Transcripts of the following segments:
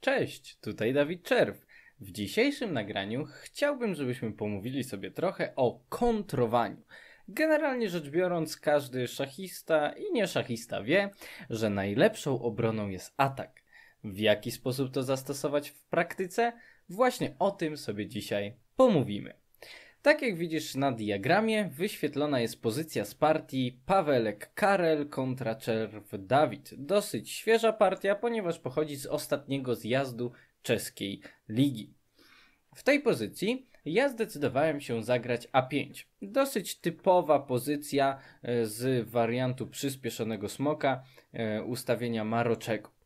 Cześć, tutaj Dawid Czerw. W dzisiejszym nagraniu chciałbym, żebyśmy pomówili sobie trochę o kontrowaniu. Generalnie rzecz biorąc, każdy szachista i nie szachista wie, że najlepszą obroną jest atak. W jaki sposób to zastosować w praktyce? Właśnie o tym sobie dzisiaj pomówimy. Tak jak widzisz na diagramie, wyświetlona jest pozycja z partii Pawelek Karel kontra Czerw Dawid. Dosyć świeża partia, ponieważ pochodzi z ostatniego zjazdu czeskiej ligi. W tej pozycji ja zdecydowałem się zagrać A5. Dosyć typowa pozycja e, z wariantu przyspieszonego smoka e, ustawienia maroczego.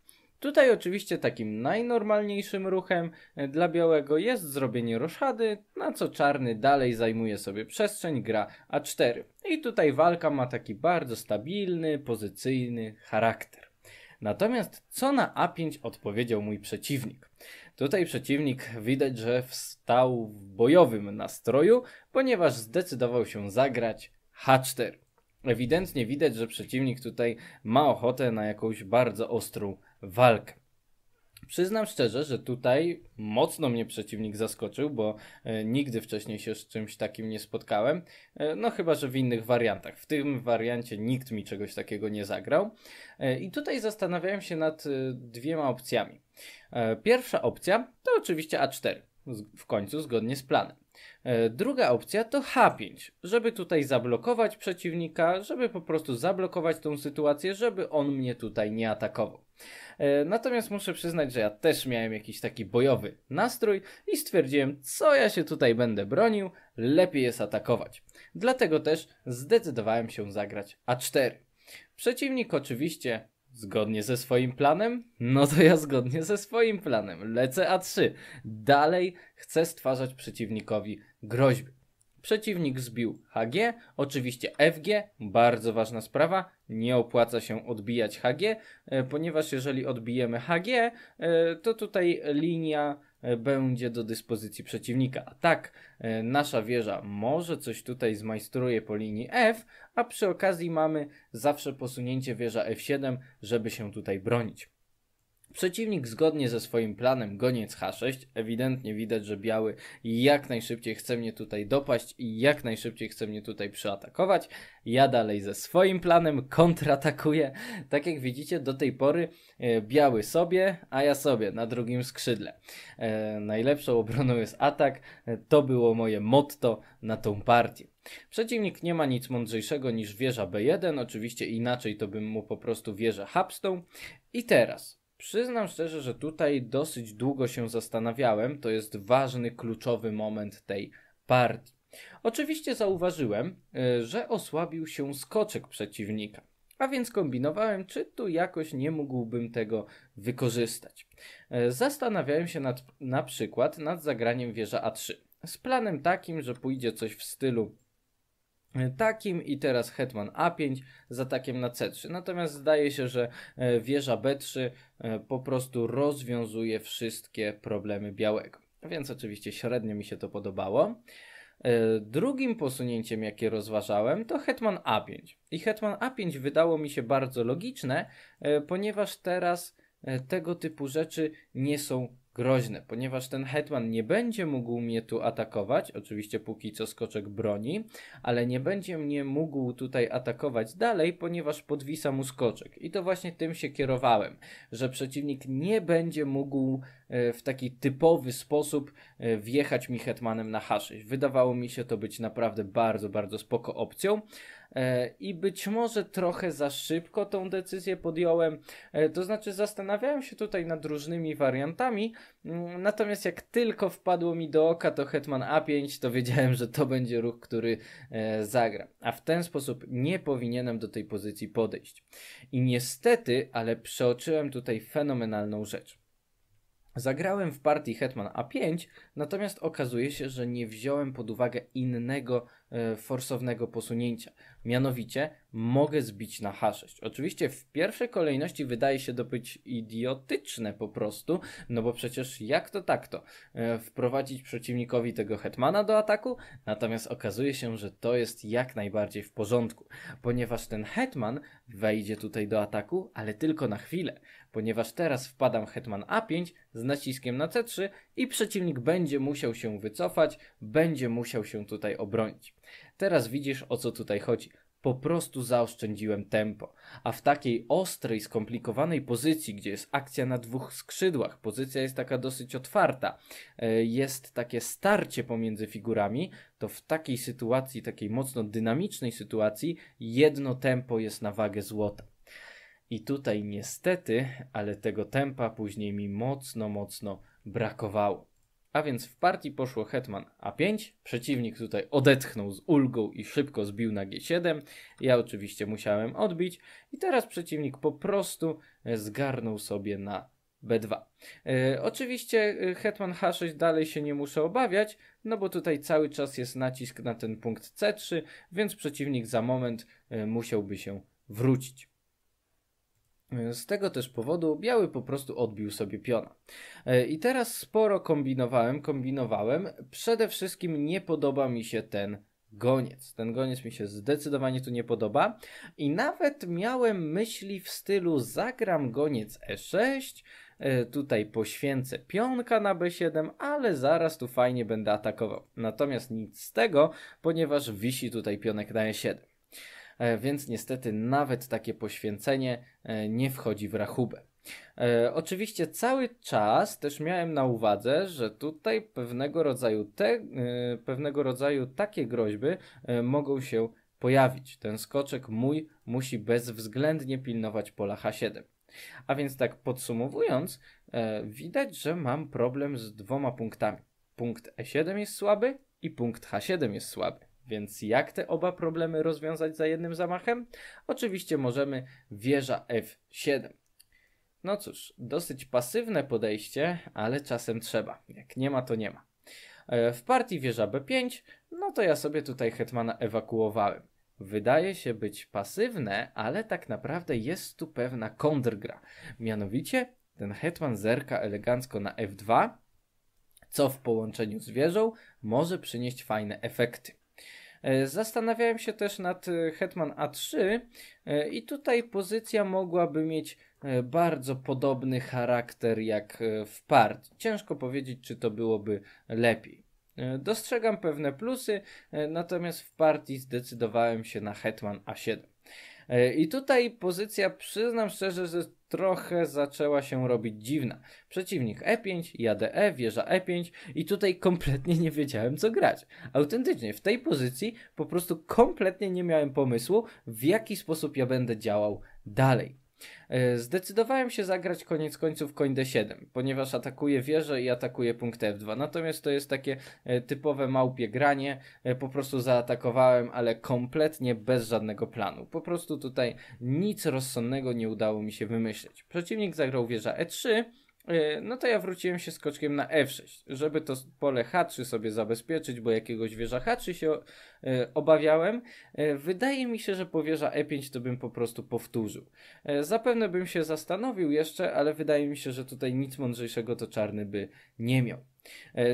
Tutaj oczywiście takim najnormalniejszym ruchem e, dla białego jest zrobienie roszady, na co czarny dalej zajmuje sobie przestrzeń, gra A4. I tutaj walka ma taki bardzo stabilny, pozycyjny charakter. Natomiast co na A5 odpowiedział mój przeciwnik? Tutaj przeciwnik widać, że wstał w bojowym nastroju, ponieważ zdecydował się zagrać H4. Ewidentnie widać, że przeciwnik tutaj ma ochotę na jakąś bardzo ostrą walkę. Przyznam szczerze, że tutaj mocno mnie przeciwnik zaskoczył, bo e, nigdy wcześniej się z czymś takim nie spotkałem. E, no chyba, że w innych wariantach. W tym wariancie nikt mi czegoś takiego nie zagrał. E, I tutaj zastanawiałem się nad dwiema opcjami. Pierwsza opcja to oczywiście A4, w końcu zgodnie z planem. E, druga opcja to H5, żeby tutaj zablokować przeciwnika, żeby po prostu zablokować tą sytuację, żeby on mnie tutaj nie atakował. E, natomiast muszę przyznać, że ja też miałem jakiś taki bojowy nastrój i stwierdziłem, co ja się tutaj będę bronił, lepiej jest atakować. Dlatego też zdecydowałem się zagrać A4. Przeciwnik oczywiście zgodnie ze swoim planem? No to ja zgodnie ze swoim planem lecę A3. Dalej chcę stwarzać przeciwnikowi groźby. Przeciwnik zbił HG, oczywiście FG, bardzo ważna sprawa, nie opłaca się odbijać HG, e, ponieważ jeżeli odbijemy HG, e, to tutaj linia e, będzie do dyspozycji przeciwnika. A tak, nasza wieża może coś tutaj zmajstruje po linii F, a przy okazji mamy zawsze posunięcie wieża F7, żeby się tutaj bronić. Przeciwnik zgodnie ze swoim planem goniec H6, ewidentnie widać, że biały jak najszybciej chce mnie tutaj dopaść i jak najszybciej chce mnie tutaj przeatakować. Ja dalej ze swoim planem kontratakuję. Tak jak widzicie do tej pory e, biały sobie, a ja sobie na drugim skrzydle. E, najlepszą obroną jest atak. E, to było moje motto na tą partię. Przeciwnik nie ma nic mądrzejszego niż wieża B1, oczywiście inaczej to bym mu po prostu wieżę hapstą. I teraz Przyznam szczerze, że tutaj dosyć długo się zastanawiałem. To jest ważny, kluczowy moment tej partii. Oczywiście zauważyłem, y, że osłabił się skoczek przeciwnika. A więc kombinowałem, czy tu jakoś nie mógłbym tego wykorzystać. Y, zastanawiałem się nad, na przykład nad zagraniem wieża A3. Z planem takim, że pójdzie coś w stylu takim i teraz hetman A5 z atakiem na C3. Natomiast zdaje się, że e, wieża B3 e, po prostu rozwiązuje wszystkie problemy białego. Więc oczywiście średnio mi się to podobało. E, drugim posunięciem, jakie rozważałem, to Hetman A5. I Hetman A5 wydało mi się bardzo logiczne, ponieważ teraz tego typu rzeczy nie są groźne, ponieważ ten hetman nie będzie mógł mnie tu atakować, oczywiście póki co skoczek broni, ale nie będzie mnie mógł tutaj atakować dalej, ponieważ podwisa mu skoczek. I to właśnie tym się kierowałem, że przeciwnik nie będzie mógł e, w taki typowy sposób e, wjechać mi hetmanem na haszyś. Wydawało mi się to być naprawdę bardzo, bardzo spoko opcją. E, i być może trochę za szybko tą decyzję podjąłem. E, to znaczy, zastanawiałem się tutaj nad różnymi wariantami, mm, natomiast jak tylko wpadło mi do oka to Hetman A5, to wiedziałem, że to będzie ruch, który e, zagra. A w ten sposób nie powinienem do tej pozycji podejść. I niestety, ale przeoczyłem tutaj fenomenalną rzecz. Zagrałem w partii Hetman A5, natomiast okazuje się, że nie wziąłem pod uwagę innego e, forsownego posunięcia. Mianowicie mogę zbić na H6. Oczywiście w pierwszej kolejności wydaje się to być idiotyczne po prostu, no bo przecież jak to tak to? E, wprowadzić przeciwnikowi tego Hetmana do ataku, natomiast okazuje się, że to jest jak najbardziej w porządku, ponieważ ten Hetman wejdzie tutaj do ataku, ale tylko na chwilę. Ponieważ teraz wpadam hetman A5 z naciskiem na C3 i przeciwnik będzie musiał się wycofać, będzie musiał się tutaj obronić. Teraz widzisz o co tutaj chodzi. Po prostu zaoszczędziłem tempo. A w takiej ostrej, skomplikowanej pozycji, gdzie jest akcja na dwóch skrzydłach, pozycja jest taka dosyć otwarta, e, jest takie starcie pomiędzy figurami, to w takiej sytuacji, takiej mocno dynamicznej sytuacji, jedno tempo jest na wagę złota. I tutaj niestety, ale tego tempa później mi mocno, mocno brakowało. A więc w partii poszło hetman a5, przeciwnik tutaj odetchnął z ulgą i szybko zbił na g7, ja oczywiście musiałem odbić i teraz przeciwnik po prostu e, zgarnął sobie na b2. E, oczywiście e, hetman h6 dalej się nie muszę obawiać, no bo tutaj cały czas jest nacisk na ten punkt c3, więc przeciwnik za moment musiałby się wrócić. Z tego też powodu biały po prostu odbił sobie piona. E, I teraz sporo kombinowałem, kombinowałem. Przede wszystkim nie podoba mi się ten goniec. Ten goniec mi się zdecydowanie tu nie podoba. I nawet miałem myśli w stylu zagram goniec E6, e, tutaj poświęcę pionka na B7, ale zaraz tu fajnie będę atakował. Natomiast nic z tego, ponieważ wisi tutaj pionek na E7. E, więc niestety nawet takie poświęcenie e, nie wchodzi w rachubę. E, oczywiście cały czas też miałem na uwadze, że tutaj pewnego rodzaju, te, pewnego rodzaju takie groźby mogą się pojawić. Ten skoczek mój musi bezwzględnie pilnować pola H7. A więc tak podsumowując, widać, że mam problem z dwoma punktami. Punkt E7 jest słaby i punkt H7 jest słaby. Więc jak te oba problemy rozwiązać za jednym zamachem? Oczywiście możemy wieża F7. No cóż, dosyć pasywne podejście, ale czasem trzeba. Jak nie ma, to nie ma. E, w partii wieża B5, no to ja sobie tutaj hetmana ewakuowałem. Wydaje się być pasywne, ale tak naprawdę jest tu pewna kontrgra. Mianowicie ten hetman zerka elegancko na F2, co w połączeniu z wieżą może przynieść fajne efekty. E, zastanawiałem się też nad e, Hetman A3 e, i tutaj pozycja mogłaby mieć bardzo podobny charakter jak w part. Ciężko powiedzieć, czy to byłoby lepiej. Dostrzegam pewne plusy, natomiast w partii zdecydowałem się na Hetman A7. E, I tutaj pozycja, przyznam szczerze, że trochę zaczęła się robić dziwna. Przeciwnik E5, jde, wieża E5 i tutaj kompletnie nie wiedziałem co grać. Autentycznie, w tej pozycji po prostu kompletnie nie miałem pomysłu, w jaki sposób ja będę działał dalej. E, zdecydowałem się zagrać koniec końców koń d7, ponieważ atakuje wieżę i atakuje punkt f2. Natomiast to jest takie e, typowe małpie granie. E, po prostu zaatakowałem, ale kompletnie bez żadnego planu. Po prostu tutaj nic rozsądnego nie udało mi się wymyślić. Przeciwnik zagrał wieża e3, E, no to ja wróciłem się skoczkiem na F6, żeby to pole H3 sobie zabezpieczyć, bo jakiegoś wieża H3 się e, obawiałem. E, wydaje mi się, że po wieża E5 to bym po prostu powtórzył. Zapewne bym się zastanowił jeszcze, ale wydaje mi się, że tutaj nic mądrzejszego to czarny by nie miał.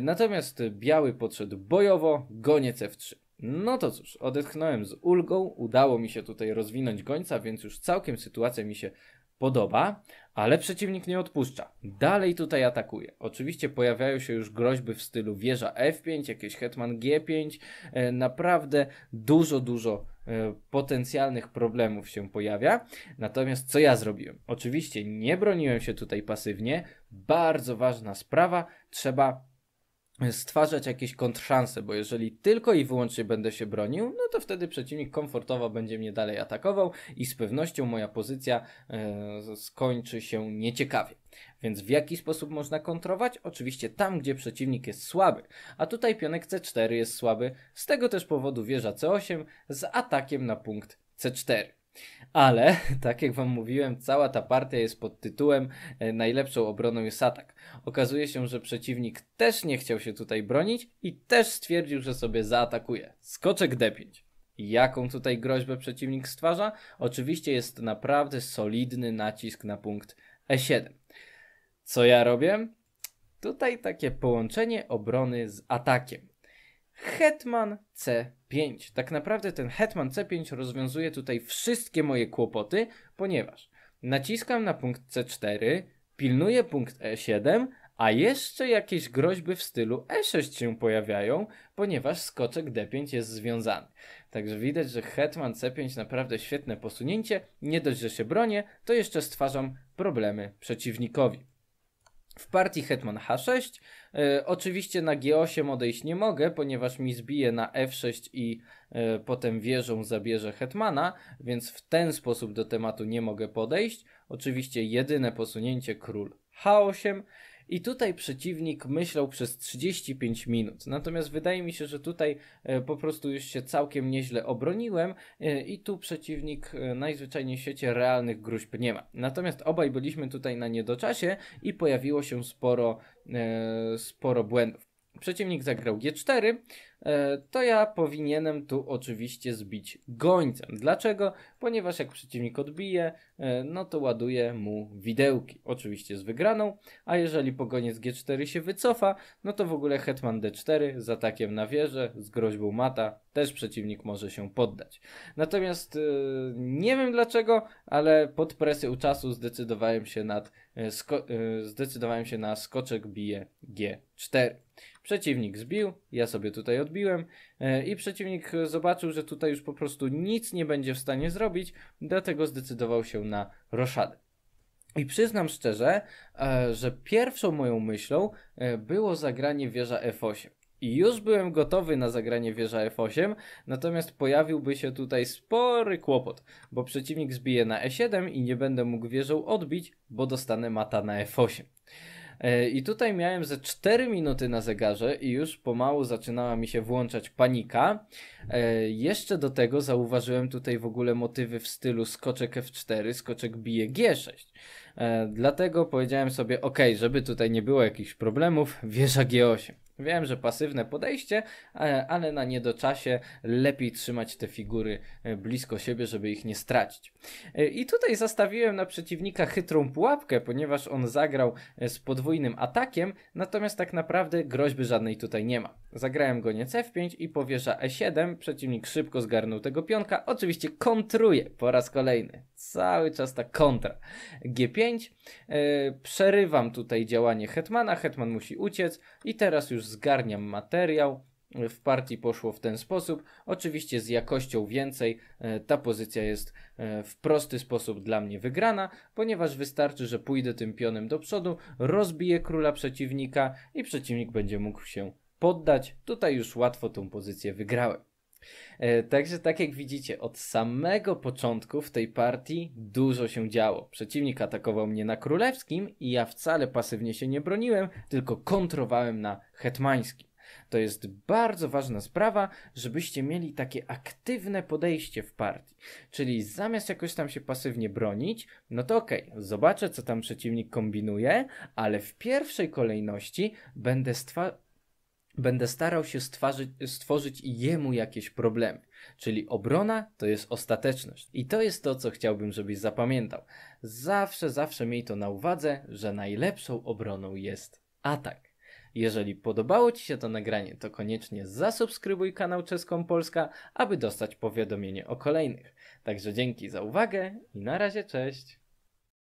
Natomiast biały podszedł bojowo, goniec F3. No to cóż, odetchnąłem z ulgą, udało mi się tutaj rozwinąć gońca, więc już całkiem sytuacja mi się podoba, ale przeciwnik nie odpuszcza. Dalej tutaj atakuje. Oczywiście pojawiają się już groźby w stylu wieża F5, jakieś hetman G5. E, naprawdę dużo, dużo e, potencjalnych problemów się pojawia. Natomiast co ja zrobiłem? Oczywiście nie broniłem się tutaj pasywnie. Bardzo ważna sprawa. Trzeba stwarzać jakieś kontrszanse, bo jeżeli tylko i wyłącznie będę się bronił, no to wtedy przeciwnik komfortowo będzie mnie dalej atakował i z pewnością moja pozycja e, skończy się nieciekawie. Więc w jaki sposób można kontrować? Oczywiście tam, gdzie przeciwnik jest słaby. A tutaj pionek C4 jest słaby, z tego też powodu wieża C8 z atakiem na punkt C4. Ale, tak jak wam mówiłem, cała ta partia jest pod tytułem e, Najlepszą obroną jest atak. Okazuje się, że przeciwnik też nie chciał się tutaj bronić i też stwierdził, że sobie zaatakuje. Skoczek D5. Jaką tutaj groźbę przeciwnik stwarza? Oczywiście jest naprawdę solidny nacisk na punkt E7. Co ja robię? Tutaj takie połączenie obrony z atakiem. Hetman C5. 5. Tak naprawdę ten Hetman C5 rozwiązuje tutaj wszystkie moje kłopoty, ponieważ naciskam na punkt C4, pilnuję punkt E7, a jeszcze jakieś groźby w stylu E6 się pojawiają, ponieważ skoczek D5 jest związany. Także widać, że Hetman C5 naprawdę świetne posunięcie. Nie dość, że się bronię, to jeszcze stwarzam problemy przeciwnikowi. W partii Hetman H6 E, oczywiście na G8 odejść nie mogę, ponieważ mi zbije na F6 i e, potem wieżą zabierze hetmana, więc w ten sposób do tematu nie mogę podejść. Oczywiście jedyne posunięcie król H8 i tutaj przeciwnik myślał przez 35 minut. Natomiast wydaje mi się, że tutaj e, po prostu już się całkiem nieźle obroniłem e, i tu przeciwnik e, najzwyczajniej w świecie realnych gruźb nie ma. Natomiast obaj byliśmy tutaj na niedoczasie i pojawiło się sporo, sporo błędów. Przeciwnik zagrał G4, E, to ja powinienem tu oczywiście zbić gońcem. Dlaczego? Ponieważ jak przeciwnik odbije, e, no to ładuje mu widełki. Oczywiście z wygraną, a jeżeli pogoniec G4 się wycofa, no to w ogóle hetman D4 z atakiem na wieżę, z groźbą mata, też przeciwnik może się poddać. Natomiast e, nie wiem dlaczego, ale pod presją czasu zdecydowałem się, nad, zdecydowałem się na skoczek bije G4. Przeciwnik zbił, ja sobie tutaj odbiję odbiłem e, i przeciwnik zobaczył, że tutaj już po prostu nic nie będzie w stanie zrobić, dlatego zdecydował się na roszadę. I przyznam szczerze, e, że pierwszą moją myślą e, było zagranie wieża F8. I już byłem gotowy na zagranie wieża F8, natomiast pojawiłby się tutaj spory kłopot, bo przeciwnik zbije na E7 i nie będę mógł wieżą odbić, bo dostanę mata na F8. E, I tutaj miałem ze 4 minuty na zegarze i już pomału zaczynała mi się włączać panika. E, jeszcze do tego zauważyłem tutaj w ogóle motywy w stylu skoczek F4, skoczek bije G6. E, dlatego powiedziałem sobie, ok, żeby tutaj nie było jakichś problemów, wieża G8. Wiem, że pasywne podejście, e, ale na niedoczasie lepiej trzymać te figury e, blisko siebie, żeby ich nie stracić. I tutaj zastawiłem na przeciwnika chytrą pułapkę, ponieważ on zagrał z podwójnym atakiem, natomiast tak naprawdę groźby żadnej tutaj nie ma. Zagrałem go nie C5 i powierza E7, przeciwnik szybko zgarnął tego pionka, oczywiście kontruje po raz kolejny cały czas ta kontra. G5, yy, e, przerywam tutaj działanie Hetmana, Hetman musi uciec i teraz już zgarniam materiał. W partii poszło w ten sposób. Oczywiście z jakością więcej yy, ta pozycja jest yy, w prosty sposób dla mnie wygrana, ponieważ wystarczy, że pójdę tym pionem do przodu, rozbiję króla przeciwnika i przeciwnik będzie mógł się poddać. Tutaj już łatwo tą pozycję wygrałem. E, także tak jak widzicie, od samego początku w tej partii dużo się działo. Przeciwnik atakował mnie na królewskim i ja wcale pasywnie się nie broniłem, tylko kontrowałem na hetmańskim. To jest bardzo ważna sprawa, żebyście mieli takie aktywne podejście w partii. Czyli zamiast jakoś tam się pasywnie bronić, no to okej, okay, zobaczę co tam przeciwnik kombinuje, ale w pierwszej kolejności będę stwa będę starał się stworzyć, stworzyć jemu jakieś problemy. Czyli obrona to jest ostateczność. I to jest to, co chciałbym, żebyś zapamiętał. Zawsze, zawsze miej to na uwadze, że najlepszą obroną jest atak. Jeżeli podobało Ci się to nagranie, to koniecznie zasubskrybuj kanał Czeską Polska, aby dostać powiadomienie o kolejnych. Także dzięki za uwagę i na razie cześć!